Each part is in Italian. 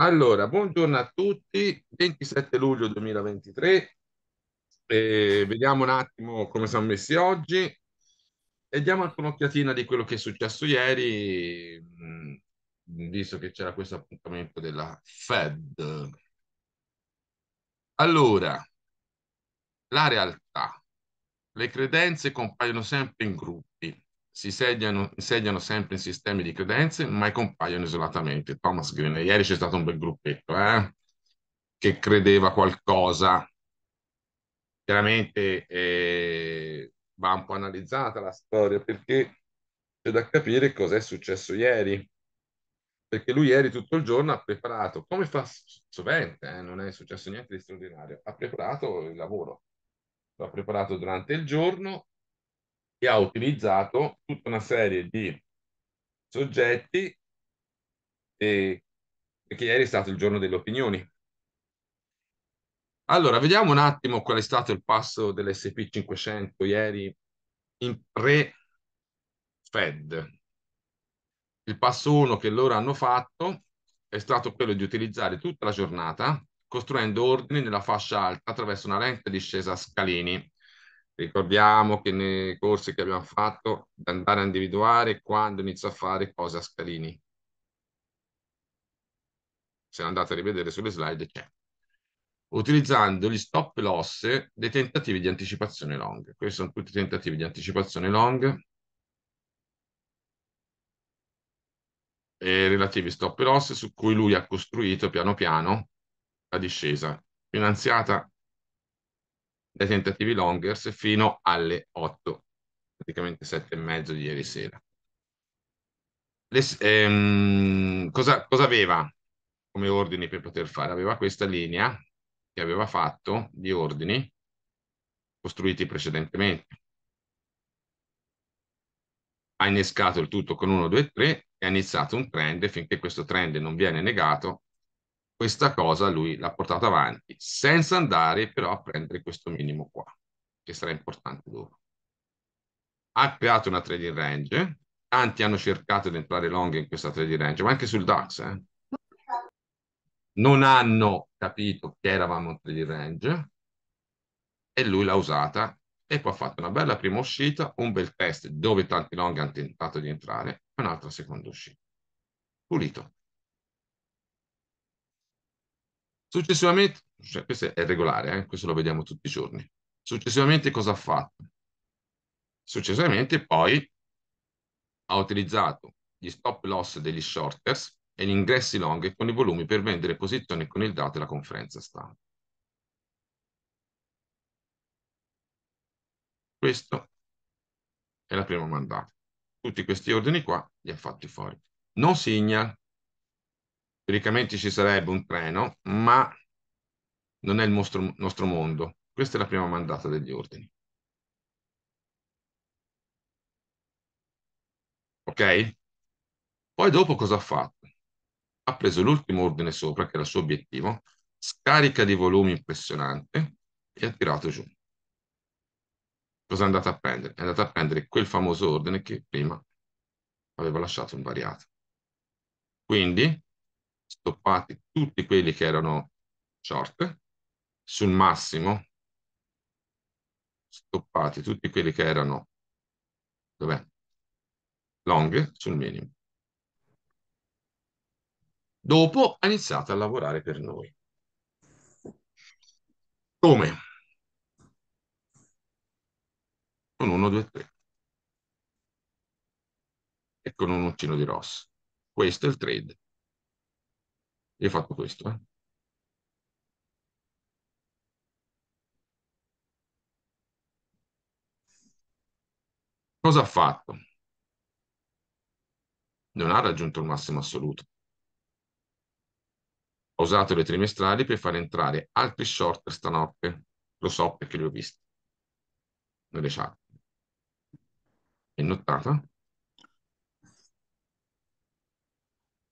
Allora, buongiorno a tutti, 27 luglio 2023, eh, vediamo un attimo come siamo messi oggi e diamo anche un'occhiatina di quello che è successo ieri, mh, mm, visto che c'era questo appuntamento della Fed. Allora, la realtà. Le credenze compaiono sempre in gruppi si insediano, insediano sempre in sistemi di credenze, ma compaiono isolatamente. Thomas Green, ieri c'è stato un bel gruppetto eh, che credeva qualcosa. Chiaramente eh, va un po' analizzata la storia perché c'è da capire cosa è successo ieri. Perché lui ieri tutto il giorno ha preparato, come fa sovente, eh, non è successo niente di straordinario, ha preparato il lavoro, l'ha preparato durante il giorno e ha utilizzato tutta una serie di soggetti e, che ieri è stato il giorno delle opinioni. Allora, vediamo un attimo qual è stato il passo dell'SP500 ieri in pre-Fed. Il passo 1 che loro hanno fatto è stato quello di utilizzare tutta la giornata costruendo ordini nella fascia alta attraverso una lenta discesa a scalini Ricordiamo che nei corsi che abbiamo fatto, andare a individuare quando inizia a fare cose a scalini. Se andate a rivedere sulle slide c'è. Utilizzando gli stop loss dei tentativi di anticipazione long. Questi sono tutti i tentativi di anticipazione long. E relativi stop loss su cui lui ha costruito piano piano la discesa finanziata dai tentativi longers fino alle 8, praticamente 7 e mezzo di ieri sera. Le, ehm, cosa, cosa aveva come ordini per poter fare? Aveva questa linea che aveva fatto di ordini costruiti precedentemente. Ha innescato il tutto con 1, 2, 3 e ha iniziato un trend finché questo trend non viene negato questa cosa lui l'ha portata avanti, senza andare però a prendere questo minimo qua, che sarà importante dopo. Ha creato una trading range, tanti hanno cercato di entrare long in questa trading range, ma anche sul DAX. Eh. Non hanno capito che eravamo in trading range e lui l'ha usata e poi ha fatto una bella prima uscita, un bel test dove tanti long hanno tentato di entrare, e un'altra seconda uscita. Pulito. Successivamente, cioè questo è regolare, eh? questo lo vediamo tutti i giorni. Successivamente cosa ha fatto? Successivamente poi ha utilizzato gli stop loss degli shorters e gli ingressi long con i volumi per vendere posizioni con il dato e la conferenza stampa. Questo è la prima mandata. Tutti questi ordini qua li ha fatti fuori. Non segna teoricamente ci sarebbe un treno, ma non è il nostro, nostro mondo. Questa è la prima mandata degli ordini. Ok? Poi dopo cosa ha fatto? Ha preso l'ultimo ordine sopra, che era il suo obiettivo, scarica di volumi impressionante e ha tirato giù. Cosa è andato a prendere? È andato a prendere quel famoso ordine che prima aveva lasciato invariato. Quindi stoppati tutti quelli che erano short, sul massimo stoppati tutti quelli che erano dov'è? long sul minimo. Dopo ha iniziato a lavorare per noi. Come? Con 1, 2, 3. E con un uncino di rosso. Questo è il trade io ho fatto questo. eh. Cosa ha fatto? Non ha raggiunto il massimo assoluto. Ho usato le trimestrali per far entrare altri short stanotte. Lo so perché li ho visti nelle chat. E nottata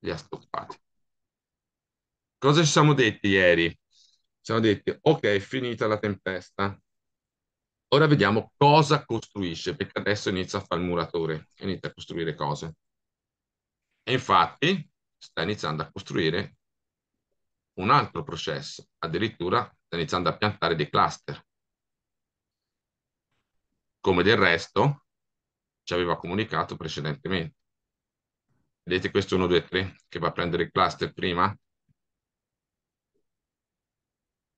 li ha stoppati cosa ci siamo detti ieri? Ci siamo detti, ok, finita la tempesta. Ora vediamo cosa costruisce, perché adesso inizia a fare il muratore, inizia a costruire cose. E infatti sta iniziando a costruire un altro processo, addirittura sta iniziando a piantare dei cluster. Come del resto ci aveva comunicato precedentemente. Vedete questo 1, 2, 3 che va a prendere il cluster prima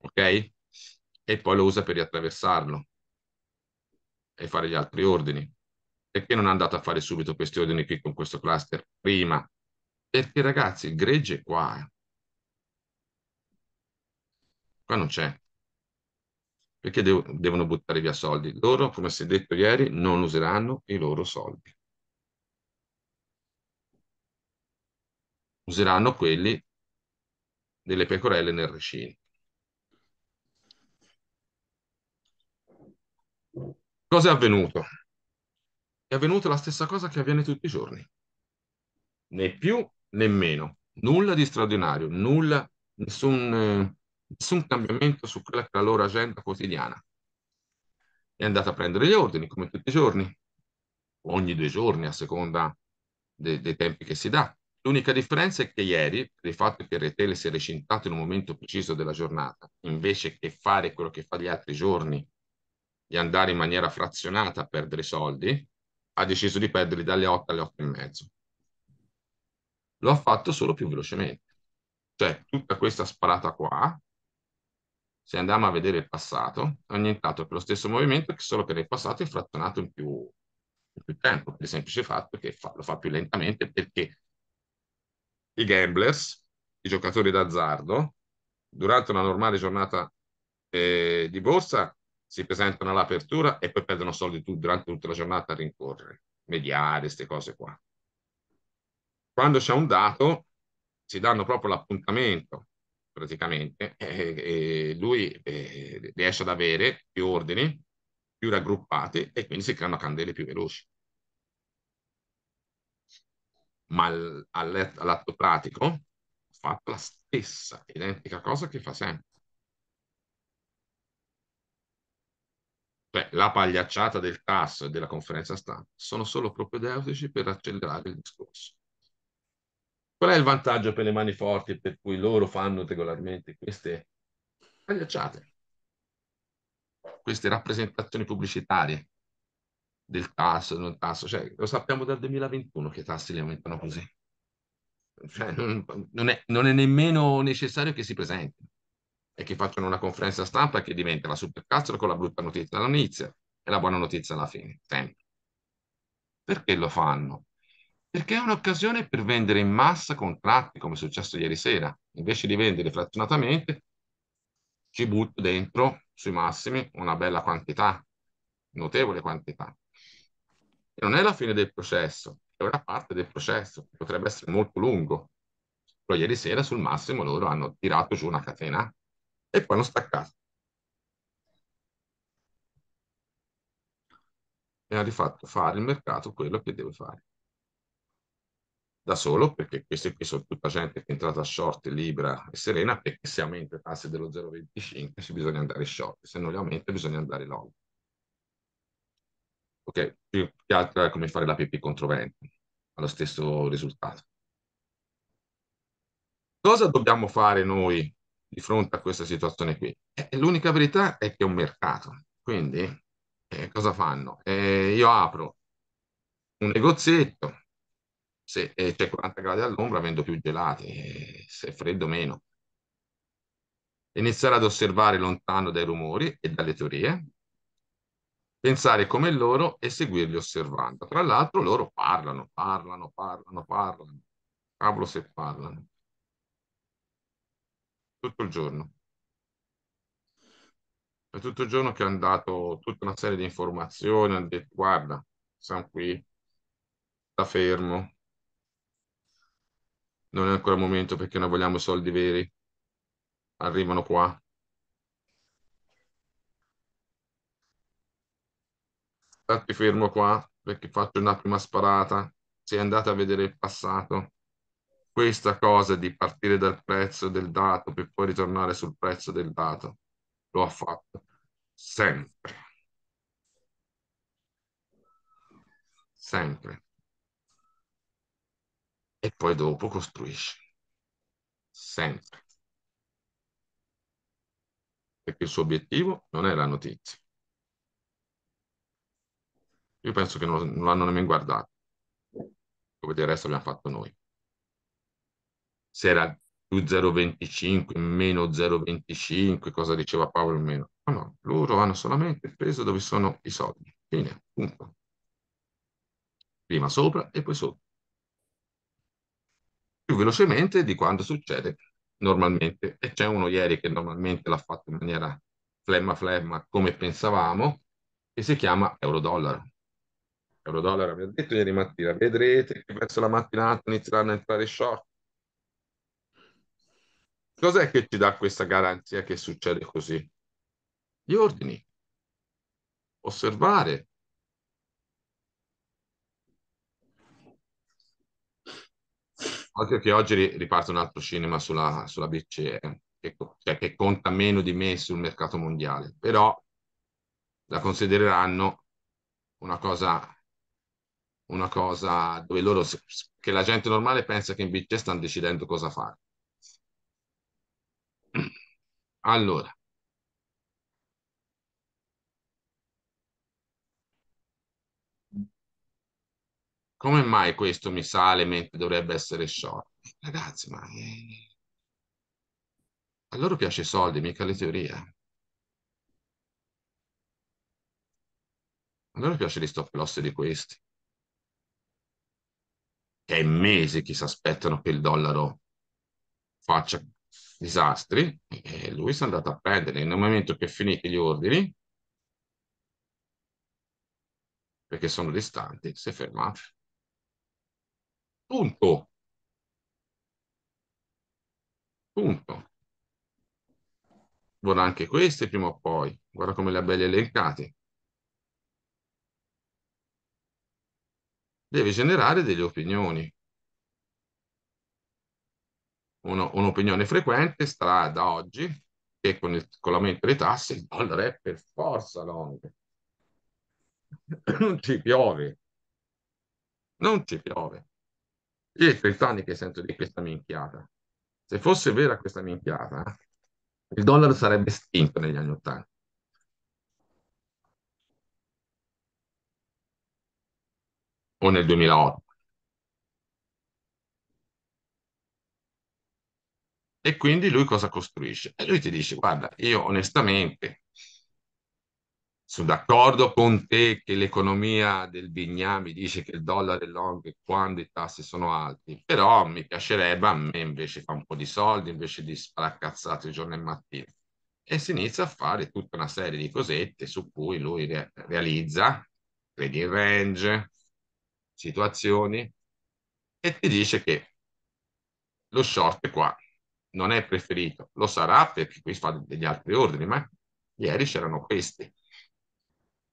ok? E poi lo usa per riattraversarlo e fare gli altri ordini. Perché non è andato a fare subito questi ordini qui con questo cluster prima? Perché ragazzi, il gregge è qua. Eh. Qua non c'è. Perché devo, devono buttare via soldi? Loro, come si è detto ieri, non useranno i loro soldi. Useranno quelli delle pecorelle nel rescino. Cosa è avvenuto? È avvenuta la stessa cosa che avviene tutti i giorni. Né più né meno. Nulla di straordinario, nulla, nessun, nessun cambiamento su quella che è la loro agenda quotidiana. È andata a prendere gli ordini, come tutti i giorni, ogni due giorni a seconda de dei tempi che si dà. L'unica differenza è che ieri, per il fatto che il retail si è recintato in un momento preciso della giornata, invece che fare quello che fa gli altri giorni, di andare in maniera frazionata a perdere soldi, ha deciso di perderli dalle 8 alle 8 e mezzo. Lo ha fatto solo più velocemente. Cioè, tutta questa sparata qua, se andiamo a vedere il passato, è annientato per lo stesso movimento, che solo che nel passato è frazionato in più, in più tempo, per il semplice fatto che fa, lo fa più lentamente perché i gamblers, i giocatori d'azzardo, durante una normale giornata eh, di borsa si presentano all'apertura e poi perdono soldi tu, durante tutta la giornata a rincorrere, mediare, queste cose qua. Quando c'è un dato, si danno proprio l'appuntamento, praticamente, e, e lui e, eh, riesce ad avere più ordini, più raggruppati, e quindi si creano candele più veloci. Ma all'atto pratico fa la stessa identica cosa che fa sempre cioè la pagliacciata del TAS e della conferenza stampa, sono solo propedeutici per accelerare il discorso. Qual è il vantaggio per le mani forti per cui loro fanno regolarmente queste pagliacciate? Queste rappresentazioni pubblicitarie del tasso, non tasso, cioè, lo sappiamo dal 2021 che i tassi li aumentano così. Cioè, non, non, è, non è nemmeno necessario che si presentino e che facciano una conferenza stampa che diventa la supercazzola con la brutta notizia all'inizio e la buona notizia alla fine, sempre. Perché lo fanno? Perché è un'occasione per vendere in massa contratti, come è successo ieri sera. Invece di vendere frazionatamente, ci butto dentro, sui massimi, una bella quantità, notevole quantità. E non è la fine del processo, è una parte del processo, potrebbe essere molto lungo. Però ieri sera sul massimo loro hanno tirato giù una catena e poi hanno staccato. E ha rifatto fare il mercato quello che deve fare. Da solo, perché questi qui sono tutta gente che è entrata short, libera e serena, perché se aumenta il tassi dello 0,25 ci bisogna andare short, se non li aumenta bisogna andare long. Ok, più che altro è come fare la PP controvento, ha lo stesso risultato. Cosa dobbiamo fare noi di fronte a questa situazione qui. E l'unica verità è che è un mercato, quindi eh, cosa fanno? Eh, io apro un negozietto, se eh, c'è 40 gradi all'ombra vendo più gelati, eh, se è freddo meno. Iniziare ad osservare lontano dai rumori e dalle teorie, pensare come loro e seguirli osservando. Tra l'altro loro parlano, parlano, parlano, parlano. Cavolo se parlano tutto il giorno. È tutto il giorno che hanno dato tutta una serie di informazioni, hanno detto guarda, siamo qui, sta fermo, non è ancora il momento perché noi vogliamo soldi veri, arrivano qua. Stati fermo qua perché faccio un'ultima sparata, sei è andata a vedere il passato questa cosa di partire dal prezzo del dato per poi ritornare sul prezzo del dato lo ha fatto sempre. Sempre. E poi dopo costruisce. Sempre. Perché il suo obiettivo non è la notizia. Io penso che non, non l'hanno nemmeno guardato. Come del resto abbiamo fatto noi se era più 0,25, meno 0,25, cosa diceva Paolo almeno. No, no, loro hanno solamente preso dove sono i soldi. Fine, punto. Prima sopra e poi sotto. Più velocemente di quando succede normalmente. E c'è uno ieri che normalmente l'ha fatto in maniera flemma flemma, come pensavamo, che si chiama euro-dollaro. Euro-dollaro, vi ho detto ieri mattina, vedrete che verso la mattinata inizieranno a entrare short, Cos'è che ti dà questa garanzia che succede così? Gli ordini. Osservare. Occhio che oggi riparte un altro cinema sulla, sulla BCE, che, cioè, che conta meno di me sul mercato mondiale, però la considereranno una cosa una cosa dove loro, che la gente normale pensa che in BCE stanno decidendo cosa fare. Allora, come mai questo mi sale mentre dovrebbe essere short? Ragazzi, ma... Eh. A loro piace i soldi, mica le teorie. A loro piace gli stop loss di questi. Che è mesi che si aspettano che il dollaro faccia disastri e lui si è andato a prendere nel momento che finito gli ordini perché sono distanti, si è fermato. Punto. Punto. Vorrà anche queste prima o poi. Guarda come le ha belle elencate. Deve generare delle opinioni un'opinione frequente sarà da oggi che con, il, con l'aumento dei tassi il dollaro è per forza long. Non ci piove. Non ci piove. Io è 30 anni che sento di questa minchiata. Se fosse vera questa minchiata, il dollaro sarebbe estinto negli anni Ottanta. O nel 2008. E quindi lui cosa costruisce? E lui ti dice, guarda, io onestamente sono d'accordo con te che l'economia del bignami dice che il dollaro è long quando i tassi sono alti, però mi piacerebbe a me invece fare un po' di soldi invece di sparacazzate giorno e mattina. E si inizia a fare tutta una serie di cosette su cui lui re- realizza credi in range, situazioni, e ti dice che lo short è qua, non è preferito, lo sarà perché qui fa degli altri ordini, ma ieri c'erano questi.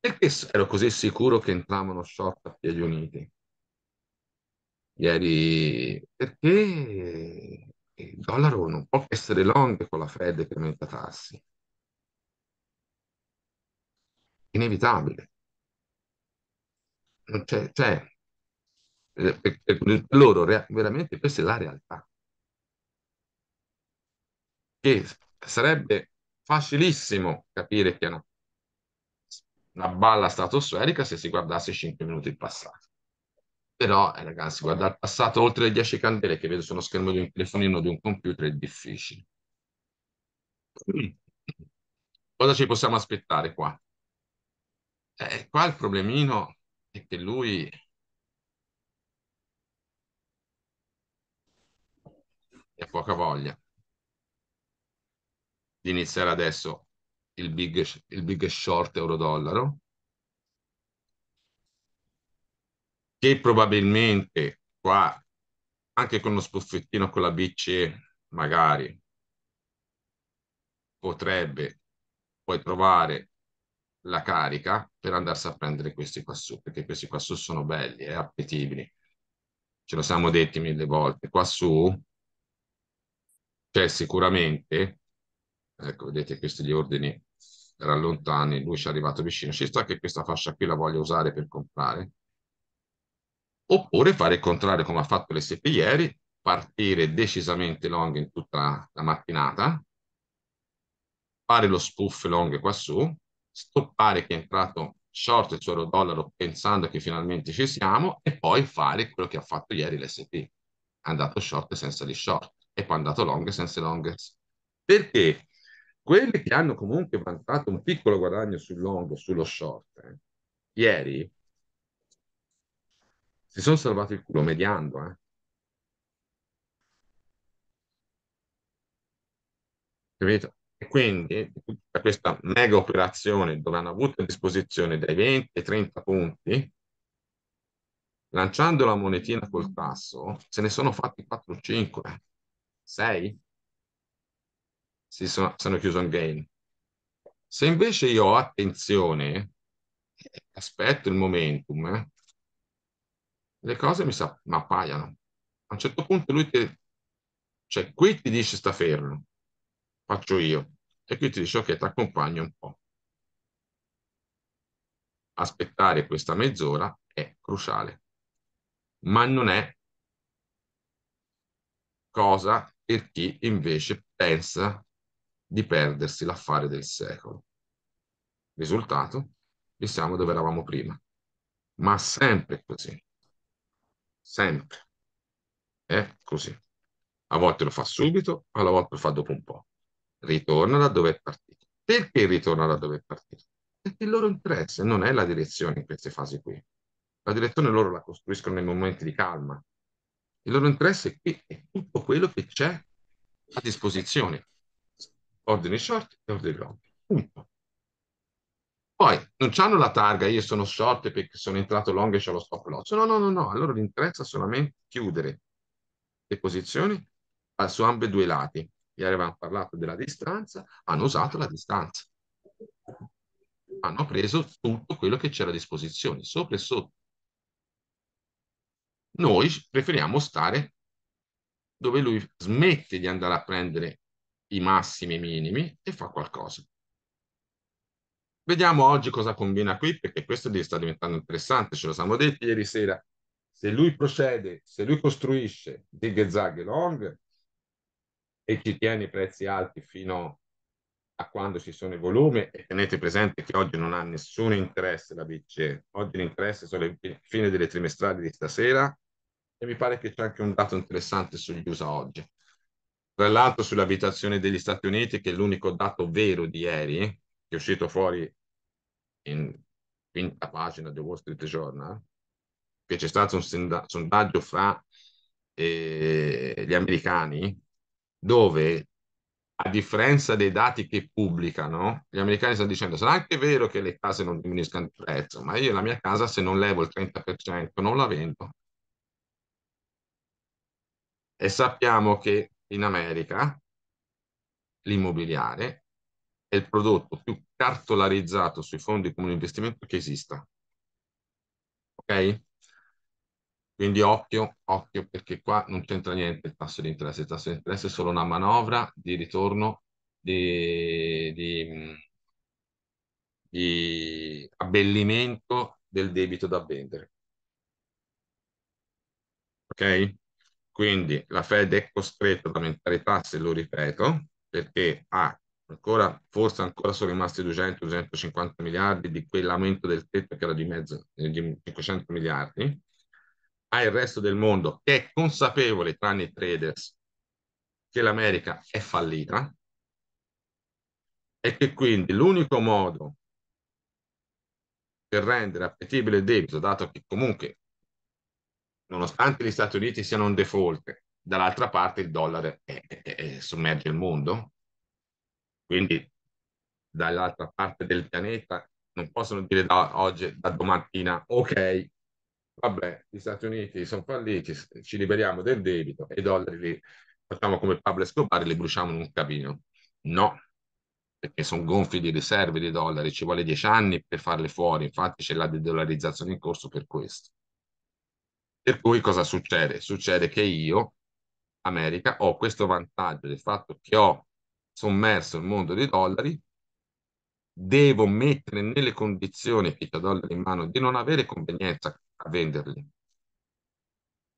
Perché ero così sicuro che entravano short a piedi uniti? Ieri, perché il dollaro non può essere long con la Fed che aumenta tassi. Inevitabile. Non c'è, cioè, per, eh, per eh, loro veramente questa è la realtà che sarebbe facilissimo capire che è una balla stratosferica se si guardasse 5 minuti passati. passato. Però, eh, ragazzi, guardare il passato oltre le 10 candele che vedo sullo schermo di un telefonino o di un computer è difficile. Cosa ci possiamo aspettare qua? Eh, qua il problemino è che lui è poca voglia di iniziare adesso il big, il big short euro-dollaro, che probabilmente qua, anche con uno spuffettino con la BCE, magari potrebbe poi trovare la carica per andarsi a prendere questi qua su, perché questi qua su sono belli e eh, appetibili. Ce lo siamo detti mille volte. Qua su c'è sicuramente ecco vedete questi gli ordini erano lontani, lui ci è arrivato vicino, ci sta che questa fascia qui la voglio usare per comprare, oppure fare il contrario come ha fatto l'SP ieri, partire decisamente long in tutta la, mattinata, fare lo spoof long quassù stoppare che è entrato short il cioè suo euro dollaro pensando che finalmente ci siamo e poi fare quello che ha fatto ieri l'SP. È andato short senza di short e poi è andato long senza longers. Perché quelli che hanno comunque vantato un piccolo guadagno sul longo, sullo short, eh, ieri si sono salvati il culo mediando. Eh. Capito? E quindi da questa mega operazione dove hanno avuto a disposizione dai 20 ai 30 punti, lanciando la monetina col tasso, se ne sono fatti 4 5, 6 si sono, sono chiuso in gain. Se invece io ho attenzione, aspetto il momentum, le cose mi, mi appaiono. A un certo punto lui ti... Cioè, qui ti dice sta fermo, faccio io. E qui ti dice ok, ti accompagno un po'. Aspettare questa mezz'ora è cruciale, ma non è cosa per chi invece pensa di perdersi l'affare del secolo. Risultato? Che dove eravamo prima. Ma sempre così. Sempre. È così. A volte lo fa subito, alla volta lo fa dopo un po'. Ritorna da dove è partito. Perché ritorna da dove è partito? Perché il loro interesse non è la direzione in queste fasi qui. La direzione loro la costruiscono nei momenti di calma. Il loro interesse qui, è tutto quello che c'è a disposizione ordini short e ordini long. Punto. Poi non hanno la targa, io sono short perché sono entrato long e c'è lo stop loss. No, no, no, no, allora li interessa solamente chiudere le posizioni ah, su ambe due lati. Ieri avevamo parlato della distanza, hanno usato la distanza. Hanno preso tutto quello che c'era a disposizione, sopra e sotto. Noi preferiamo stare dove lui smette di andare a prendere i massimi e i minimi e fa qualcosa. Vediamo oggi cosa combina qui, perché questo sta diventando interessante, ce lo siamo detti ieri sera. Se lui procede, se lui costruisce dig e zag long e ci tiene i prezzi alti fino a quando ci sono i volumi, e tenete presente che oggi non ha nessun interesse la BCE, oggi l'interesse sono le fine delle trimestrali di stasera, e mi pare che c'è anche un dato interessante sugli USA oggi tra l'altro sull'abitazione degli Stati Uniti, che è l'unico dato vero di ieri, che è uscito fuori in quinta pagina del Wall Street Journal, che c'è stato un sondaggio fra eh, gli americani, dove a differenza dei dati che pubblicano, gli americani stanno dicendo sarà anche vero che le case non diminuiscono il prezzo, ma io la mia casa se non levo il 30% non la vendo. E sappiamo che in America l'immobiliare è il prodotto più cartolarizzato sui fondi comuni investimento che esista. Ok? Quindi occhio, occhio, perché qua non c'entra niente il tasso di interesse. Il tasso di interesse è solo una manovra di ritorno, di, di, di abbellimento del debito da vendere. Ok? Quindi la Fed è costretta ad aumentare i tassi, lo ripeto, perché ha ancora, forse ancora sono rimasti 200-250 miliardi di quell'aumento del tetto che era di mezzo, eh, di 500 miliardi, ha il resto del mondo che è consapevole, tranne i traders, che l'America è fallita e che quindi l'unico modo per rendere appetibile il debito, dato che comunque nonostante gli Stati Uniti siano un default, dall'altra parte il dollaro è, è, è, sommerge il mondo, quindi dall'altra parte del pianeta non possono dire da oggi, da domattina, ok, vabbè, gli Stati Uniti sono falliti, ci liberiamo del debito e i dollari li facciamo come Pablo Escobar e li bruciamo in un cabino. No, perché sono gonfi di riserve di dollari, ci vuole dieci anni per farle fuori, infatti c'è la dedollarizzazione in corso per questo. Per cui cosa succede? Succede che io, America, ho questo vantaggio del fatto che ho sommerso il mondo dei dollari, devo mettere nelle condizioni che ho dollari in mano di non avere convenienza a venderli.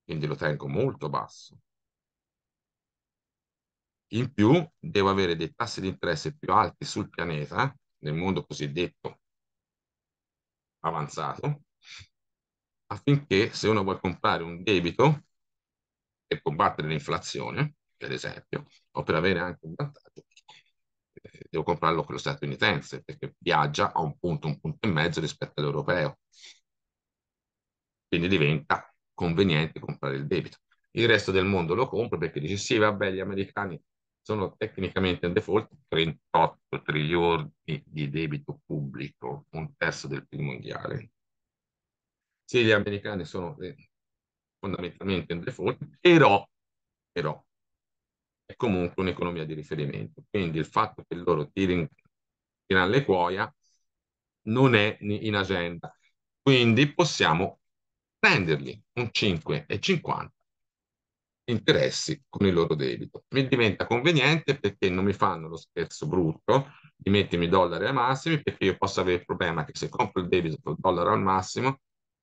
Quindi lo tengo molto basso. In più, devo avere dei tassi di interesse più alti sul pianeta, nel mondo cosiddetto avanzato, affinché se uno vuole comprare un debito e combattere l'inflazione, per esempio, o per avere anche un vantaggio, eh, devo comprarlo quello statunitense perché viaggia a un punto, un punto e mezzo rispetto all'europeo. Quindi diventa conveniente comprare il debito. Il resto del mondo lo compra perché dice sì, vabbè, gli americani sono tecnicamente in default 38 trilioni di debito pubblico, un terzo del PIL mondiale. Sì, gli americani sono eh, fondamentalmente in default, però, però è comunque un'economia di riferimento. Quindi il fatto che loro tirino, tirano le cuoia non è in agenda. Quindi possiamo prenderli un 5,50 interessi con il loro debito. Mi diventa conveniente perché non mi fanno lo scherzo brutto di mettermi dollari al massimo perché io posso avere il problema che se compro il debito col dollaro al massimo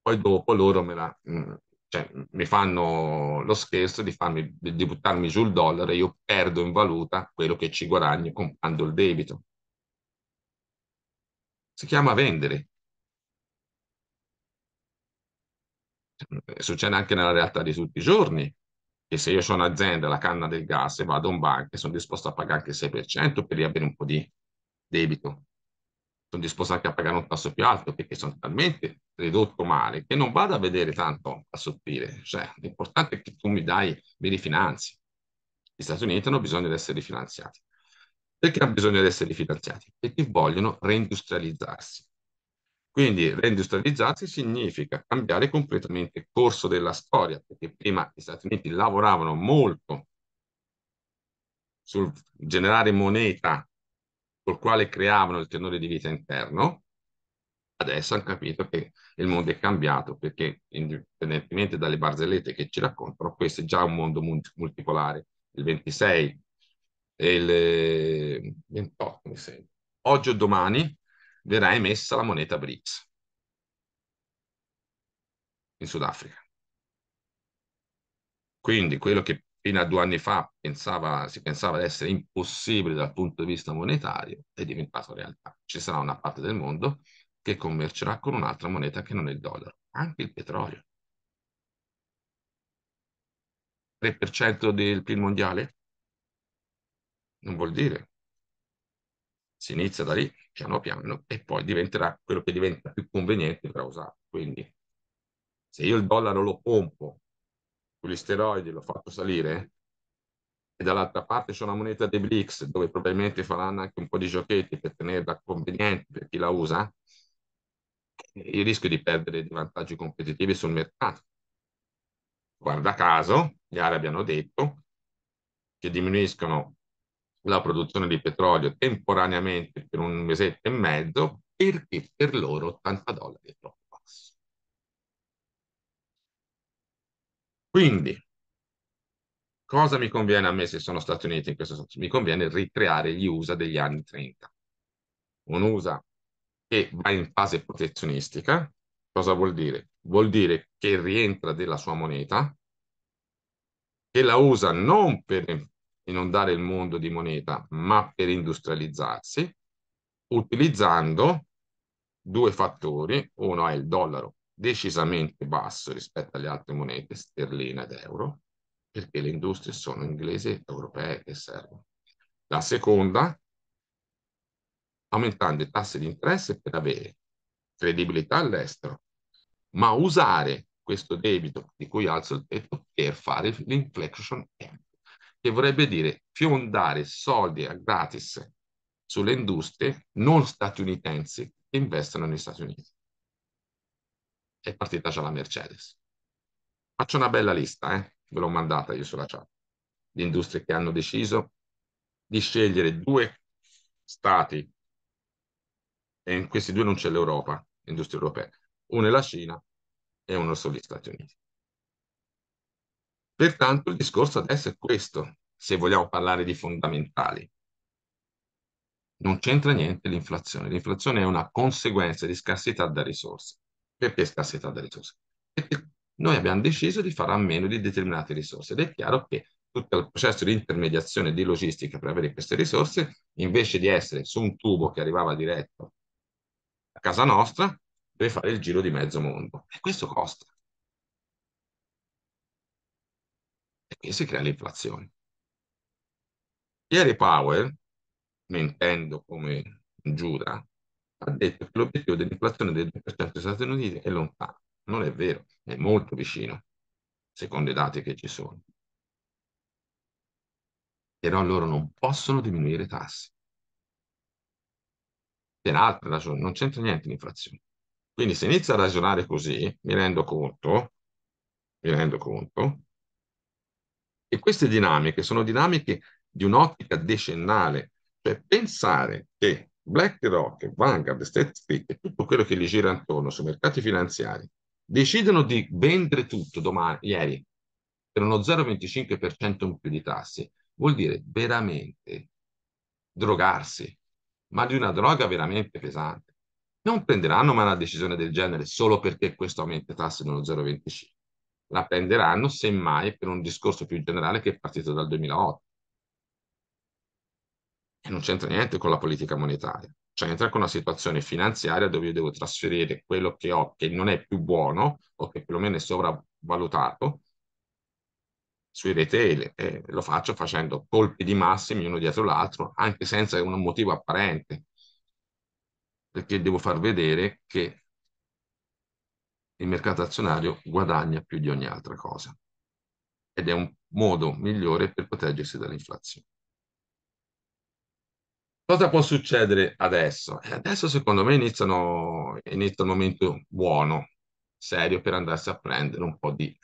poi dopo loro me la, mm, cioè, mi fanno lo scherzo di, farmi, di buttarmi giù il dollaro e io perdo in valuta quello che ci guadagno comprando il debito. Si chiama vendere. Succede anche nella realtà di tutti i giorni che se io ho un'azienda, la canna del gas e vado a in banca, sono disposto a pagare anche il 6% per riavere un po' di debito sono disposto anche a pagare un tasso più alto perché sono talmente ridotto male che non vado a vedere tanto a sottile, cioè l'importante è che tu mi dai, mi rifinanzi. Gli Stati Uniti hanno bisogno di essere rifinanziati. Perché hanno bisogno di essere rifinanziati? Perché vogliono reindustrializzarsi. Quindi reindustrializzarsi significa cambiare completamente il corso della storia, perché prima gli Stati Uniti lavoravano molto sul generare moneta col quale creavano il tenore di vita interno, adesso hanno capito che il mondo è cambiato perché indipendentemente dalle barzellette che ci raccontano, questo è già un mondo multipolare. Il 26 e il 28, mi sembra. Oggi o domani verrà emessa la moneta BRICS in Sudafrica. Quindi quello che fino a due anni fa pensava, si pensava di essere impossibile dal punto di vista monetario, è diventato realtà. Ci sarà una parte del mondo che commercerà con un'altra moneta che non è il dollaro, anche il petrolio. 3% del PIL mondiale? Non vuol dire. Si inizia da lì, piano piano, e poi diventerà quello che diventa più conveniente per usare. Quindi, se io il dollaro lo pompo con gli steroidi l'ho fatto salire e dall'altra parte c'è una moneta dei BRICS dove probabilmente faranno anche un po' di giochetti per tenerla conveniente per chi la usa, il rischio di perdere dei vantaggi competitivi sul mercato. Guarda caso, gli arabi hanno detto che diminuiscono la produzione di petrolio temporaneamente per un mesetto e mezzo perché per loro 80 dollari è troppo. Quindi, cosa mi conviene a me se sono Stati Uniti in questo senso? Mi conviene ricreare gli USA degli anni 30. Un USA che va in fase protezionistica, cosa vuol dire? Vuol dire che rientra della sua moneta, che la usa non per inondare il mondo di moneta, ma per industrializzarsi, utilizzando due fattori, uno è il dollaro decisamente basso rispetto alle altre monete sterlina ed euro, perché le industrie sono inglesi e europee che servono. La seconda, aumentando i tassi di interesse per avere credibilità all'estero, ma usare questo debito di cui alzo il tetto per fare l'inflection che vorrebbe dire fiondare soldi a gratis sulle industrie non statunitensi che investono negli Stati Uniti è partita già la Mercedes. Faccio una bella lista, eh? ve l'ho mandata io sulla chat, di industrie che hanno deciso di scegliere due stati, e in questi due non c'è l'Europa, l'industria europea, uno è la Cina e uno sono gli Stati Uniti. Pertanto il discorso adesso è questo, se vogliamo parlare di fondamentali. Non c'entra niente l'inflazione, l'inflazione è una conseguenza di scarsità da risorse perché scarsità delle risorse. Perché noi abbiamo deciso di fare a meno di determinate risorse ed è chiaro che tutto il processo di intermediazione di logistica per avere queste risorse, invece di essere su un tubo che arrivava diretto a casa nostra, deve fare il giro di mezzo mondo. E questo costa. E qui si crea l'inflazione. Ieri Powell, mentendo come Giuda, ha detto che l'obiettivo dell'inflazione del 2% degli Stati Uniti è lontano. Non è vero, è molto vicino, secondo i dati che ci sono. Però loro non possono diminuire i tassi. Per altre ragioni, non c'entra niente l'inflazione. Quindi se inizia a ragionare così, mi rendo conto, mi rendo conto, che queste dinamiche sono dinamiche di un'ottica decennale, cioè pensare che BlackRock, Vanguard, State Street e tutto quello che gli gira intorno sui mercati finanziari decidono di vendere tutto domani, ieri, per uno 0,25% in più di tassi, vuol dire veramente drogarsi, ma di una droga veramente pesante. Non prenderanno mai una decisione del genere solo perché questo aumenta i tassi dello 0,25. La prenderanno semmai per un discorso più generale che è partito dal 2008 e non c'entra niente con la politica monetaria, c'entra con una situazione finanziaria dove io devo trasferire quello che ho che non è più buono o che perlomeno è sovravvalutato sui retail e lo faccio facendo colpi di massimi uno dietro l'altro anche senza un motivo apparente perché devo far vedere che il mercato azionario guadagna più di ogni altra cosa ed è un modo migliore per proteggersi dall'inflazione. Cosa può succedere adesso? Eh, adesso secondo me iniziano, inizia un momento buono, serio, per andarsi a prendere un po' di,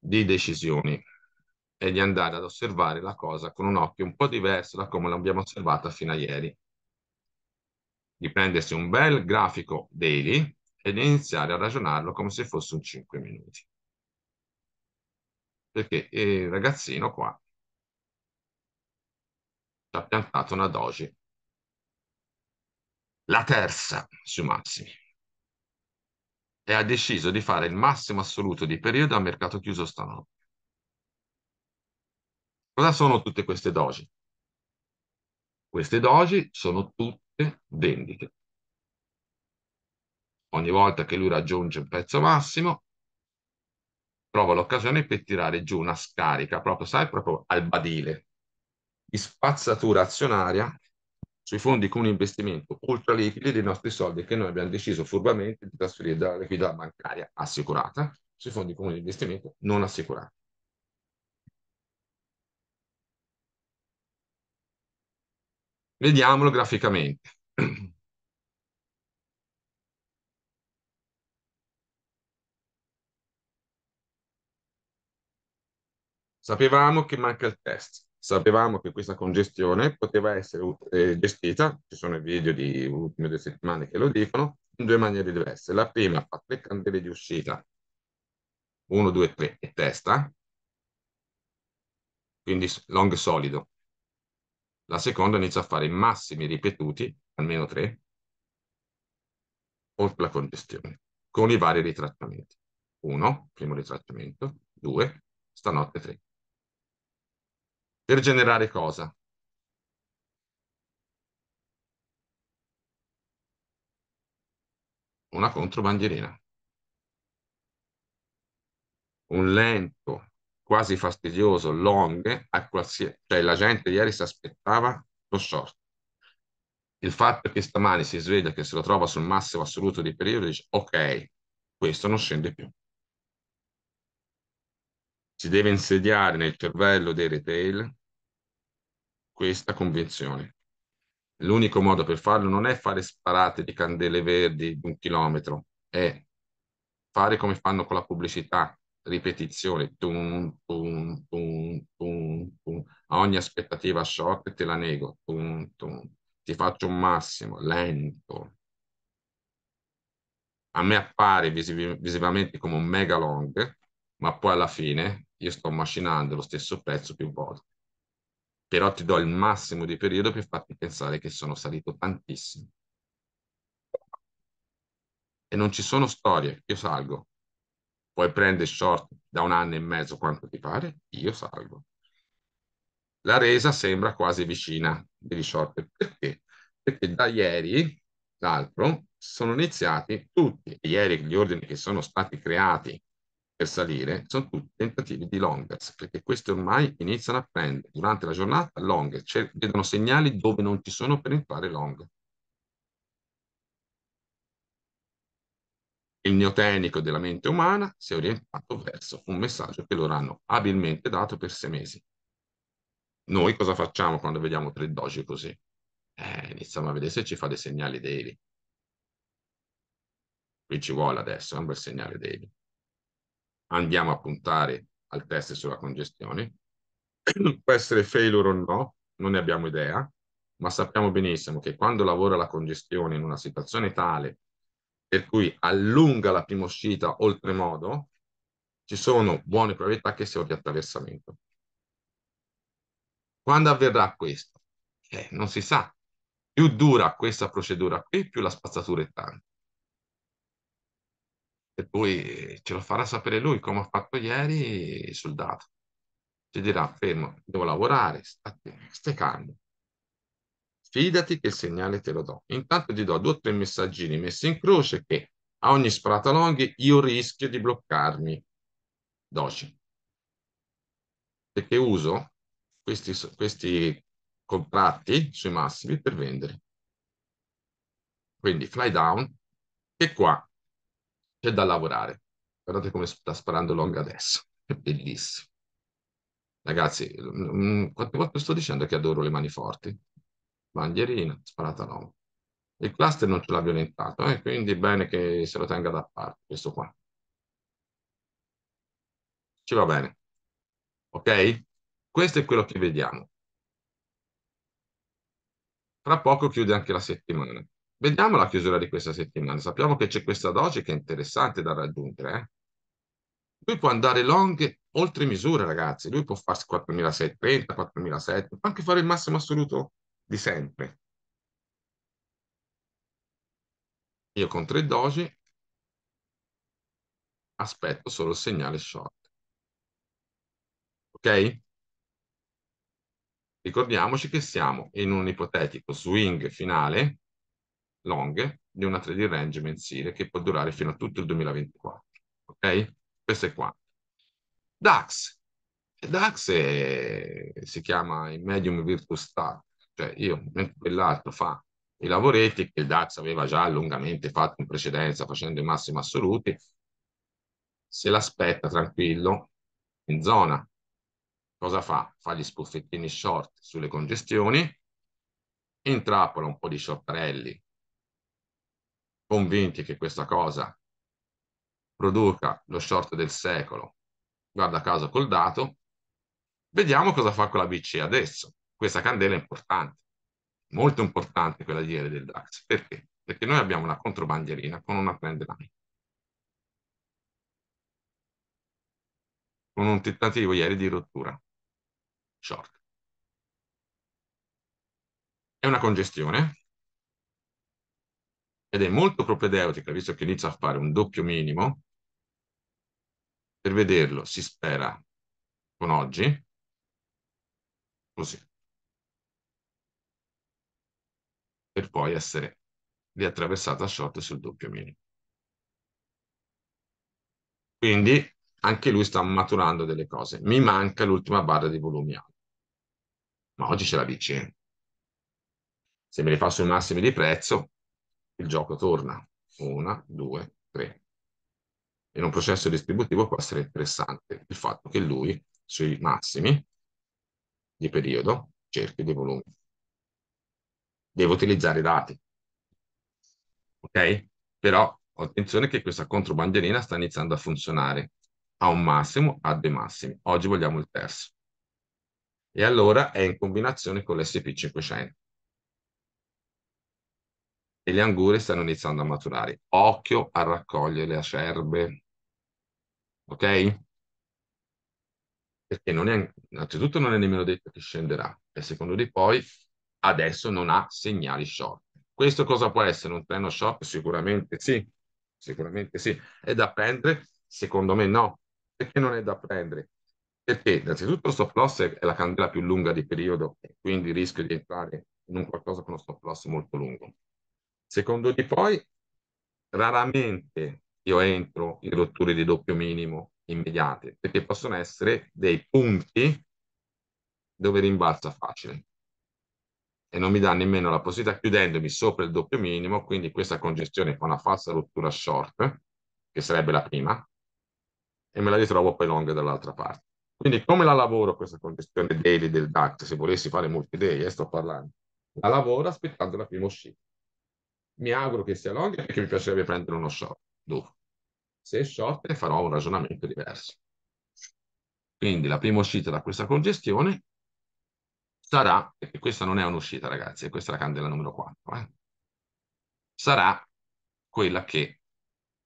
di decisioni e di andare ad osservare la cosa con un occhio un po' diverso da come l'abbiamo osservata fino a ieri. Di prendersi un bel grafico daily e di iniziare a ragionarlo come se fosse un 5 minuti. Perché il ragazzino qua ci ha piantato una doji. La terza su massimi. E ha deciso di fare il massimo assoluto di periodo a mercato chiuso stanotte. Cosa sono tutte queste doji? Queste doji sono tutte vendite. Ogni volta che lui raggiunge un pezzo massimo, trova l'occasione per tirare giù una scarica, proprio, sai, proprio al badile, di spazzatura azionaria sui fondi con un investimento ultra liquidi dei nostri soldi che noi abbiamo deciso furbamente di trasferire dalla liquidità bancaria assicurata sui fondi comuni di investimento non assicurati. Vediamolo graficamente. Sapevamo che manca il test. Sapevamo che questa congestione poteva essere eh, gestita, ci sono i video di ultime due settimane che lo dicono, in due maniere diverse. La prima fa tre candele di uscita, 1, 2, 3 e testa, quindi long solido. La seconda inizia a fare i massimi ripetuti, almeno 3, oltre la congestione, con i vari ritrattamenti. 1, primo ritrattamento, 2, stanotte 3. Per generare cosa? Una controbandierina. Un lento, quasi fastidioso, long, a qualsiasi... cioè la gente ieri si aspettava lo short. Il fatto che stamani si sveglia che se lo trova sul massimo assoluto di periodo dice ok, questo non scende più. Si deve insediare nel cervello dei retail questa convenzione. L'unico modo per farlo non è fare sparate di candele verdi di un chilometro, è fare come fanno con la pubblicità, ripetizione, tum, tum, tum, tum, a ogni aspettativa shock te la nego, tum, tum. ti faccio un massimo, lento. A me appare visiv visivamente come un mega long, ma poi alla fine io sto macinando lo stesso pezzo più volte però ti do il massimo di periodo per farti pensare che sono salito tantissimo. E non ci sono storie, io salgo. Puoi prendere short da un anno e mezzo quanto ti pare, io salgo. La resa sembra quasi vicina degli short, perché? Perché da ieri, l'altro, sono iniziati tutti, ieri gli ordini che sono stati creati per salire sono tutti tentativi di longest, perché questi ormai iniziano a prendere durante la giornata long, cioè, vedono segnali dove non ci sono per entrare long. Il neotenico della mente umana si è orientato verso un messaggio che loro hanno abilmente dato per sei mesi. Noi cosa facciamo quando vediamo tre doji così? Eh, iniziamo a vedere se ci fa dei segnali daily. Qui ci vuole adesso, è un bel segnale daily andiamo a puntare al test sulla congestione. Può essere failure o no, non ne abbiamo idea, ma sappiamo benissimo che quando lavora la congestione in una situazione tale per cui allunga la prima uscita oltremodo, ci sono buone probabilità che sia di attraversamento. Quando avverrà questo? Eh, non si sa. Più dura questa procedura qui, più la spazzatura è tanta. Per cui eh, ce lo farà sapere lui come ha fatto ieri sul dato. Ci dirà, fermo, devo lavorare, stai calmo. Fidati che il segnale te lo do. Intanto ti do due o tre messaggini messi in croce che a ogni sparata longhi io rischio di bloccarmi doci. Perché uso questi, questi contratti sui massimi per vendere. Quindi fly down, e qua c'è da lavorare. Guardate come sta sparando Long mm. adesso, è bellissimo. Ragazzi, mm, mm, quante volte sto dicendo che adoro le mani forti? Bandierina, sparata no. Il cluster non ce l'ha violentato, eh? quindi bene che se lo tenga da parte, questo qua. Ci va bene. Ok? Questo è quello che vediamo. Fra poco chiude anche la settimana. Vediamo la chiusura di questa settimana. Sappiamo che c'è questa doge che è interessante da raggiungere. Eh? Lui può andare long oltre misura, ragazzi. Lui può farsi 4.630, 4.700, può anche fare il massimo assoluto di sempre. Io con tre doji aspetto solo il segnale short. Ok? Ricordiamoci che siamo in un ipotetico swing finale long di una trading range mensile che può durare fino a tutto il 2024. Ok? Questo è quanto. DAX. DAX è, si chiama il medium virtus star, cioè io, mentre quell'altro fa i lavoretti che il DAX aveva già lungamente fatto in precedenza facendo i massimi assoluti, se l'aspetta tranquillo in zona. Cosa fa? Fa gli spuffettini short sulle congestioni, intrappola un po' di shortarelli convinti che questa cosa produca lo short del secolo, guarda caso col dato, vediamo cosa fa con la BCE adesso. Questa candela è importante, molto importante quella di ieri del DAX. Perché? Perché noi abbiamo una controbandierina con una trend line. Con un tentativo ieri di rottura. Short. È una congestione, ed è molto propedeutica, visto che inizia a fare un doppio minimo, per vederlo si spera con oggi, così, per poi essere riattraversata short sul doppio minimo. Quindi anche lui sta maturando delle cose. Mi manca l'ultima barra di volumi alti. Ma oggi ce la vicino. Se me le fa sui massimi di prezzo, il gioco torna. Una, due, tre. In un processo distributivo può essere interessante il fatto che lui sui massimi di periodo cerchi dei volumi. Devo utilizzare i dati. Ok? Però attenzione che questa controbandierina sta iniziando a funzionare. A un massimo, a dei massimi. Oggi vogliamo il terzo. E allora è in combinazione con l'SP500 e le angure stanno iniziando a maturare. Occhio a raccogliere le acerbe, ok? Perché non è, innanzitutto non è nemmeno detto che scenderà, e secondo di poi adesso non ha segnali short. Questo cosa può essere? Un treno short? Sicuramente sì, sicuramente sì. È da prendere? Secondo me no. Perché non è da prendere? Perché innanzitutto lo stop loss è la candela più lunga di periodo, quindi rischio di entrare in un qualcosa con lo stop loss molto lungo. Secondo di poi, raramente io entro in rotture di doppio minimo immediate, perché possono essere dei punti dove rimbalza facile e non mi dà nemmeno la possibilità chiudendomi sopra il doppio minimo, quindi questa congestione fa una falsa rottura short, che sarebbe la prima, e me la ritrovo poi longa dall'altra parte. Quindi come la lavoro questa congestione daily del DAX, se volessi fare multi-day, eh, sto parlando, la lavoro aspettando la prima uscita mi auguro che sia long perché mi piacerebbe prendere uno short. Dove? Se è short farò un ragionamento diverso. Quindi la prima uscita da questa congestione sarà, e questa non è un'uscita ragazzi, eh, questa è la candela numero 4, eh? sarà quella che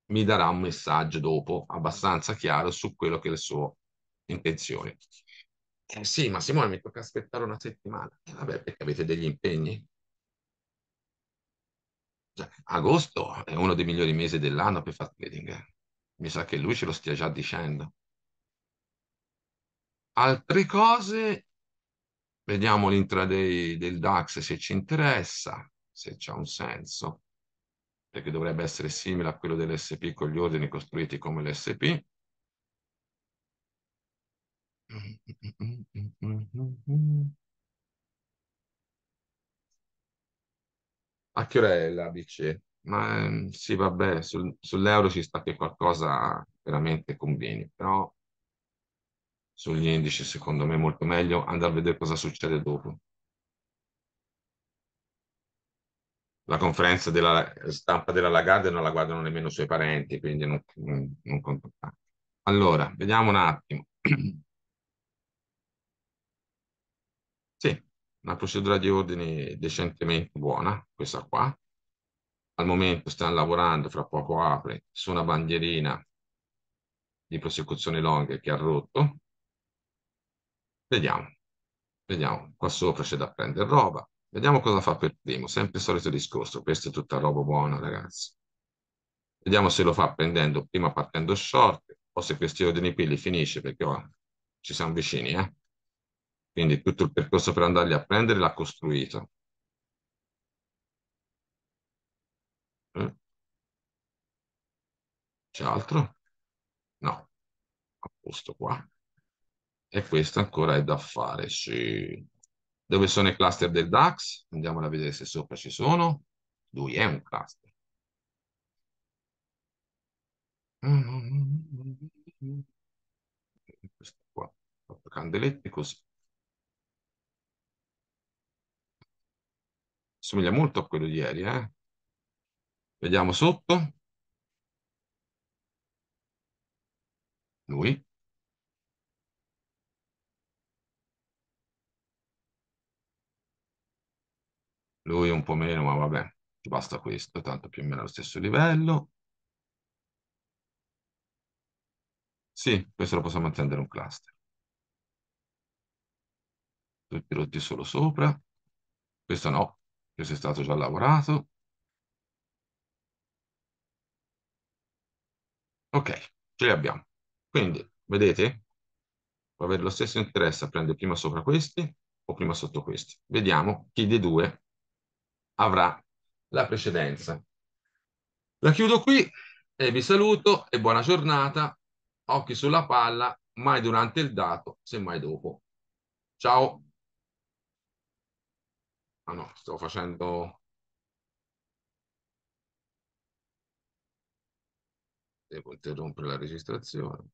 mi darà un messaggio dopo abbastanza chiaro su quello che è le sue intenzioni. Eh sì, ma Simone mi tocca aspettare una settimana. eh, vabbè, perché avete degli impegni? Cioè, agosto è uno dei migliori mesi dell'anno per fare trading. Eh. Mi sa che lui ce lo stia già dicendo. Altre cose, vediamo l'intraday del DAX se ci interessa, se c'è un senso, perché dovrebbe essere simile a quello dell'SP con gli ordini costruiti come l'SP. Mm-hmm. A che ora è la BCE? Ma ehm, sì, vabbè, sul- sull'euro ci sta che qualcosa veramente conviene, però sugli indici secondo me è molto meglio andare a vedere cosa succede dopo. La conferenza della stampa della Lagarde non la guardano nemmeno i suoi parenti, quindi non, non, non conta tanto. Allora, vediamo un attimo. Sì, una procedura di ordini decentemente buona, questa qua. Al momento stanno lavorando, fra poco apre, su una bandierina di prosecuzione long che ha rotto. Vediamo, vediamo, qua sopra c'è da prendere roba. Vediamo cosa fa per primo, sempre il solito discorso, questa è tutta roba buona ragazzi. Vediamo se lo fa prendendo prima partendo short o se questi ordini qui li finisce perché oh, ci siamo vicini, eh? Quindi tutto il percorso per andarli a prendere l'ha costruito. Eh? C'è altro? No, a posto qua. E questo ancora è da fare. Sì. Dove sono i cluster del DAX? Andiamo a vedere se sopra ci sono. Lui è un cluster. Mm, mm, mm, questo qua, candeletti così. somiglia molto a quello di ieri. Eh? Vediamo sotto. Lui. Lui un po' meno, ma vabbè, basta questo, tanto più o meno allo stesso livello. Sì, questo lo possiamo attendere un cluster. Tutti rotti solo sopra. Questo no, questo è stato già lavorato. Ok, ce li abbiamo. Quindi, vedete, può avere lo stesso interesse a prendere prima sopra questi o prima sotto questi. Vediamo chi dei due avrà la precedenza. La chiudo qui e vi saluto e buona giornata. Occhi sulla palla, mai durante il dato, semmai dopo. Ciao! Ah, no, no, sto facendo... Devo interrompere la registrazione.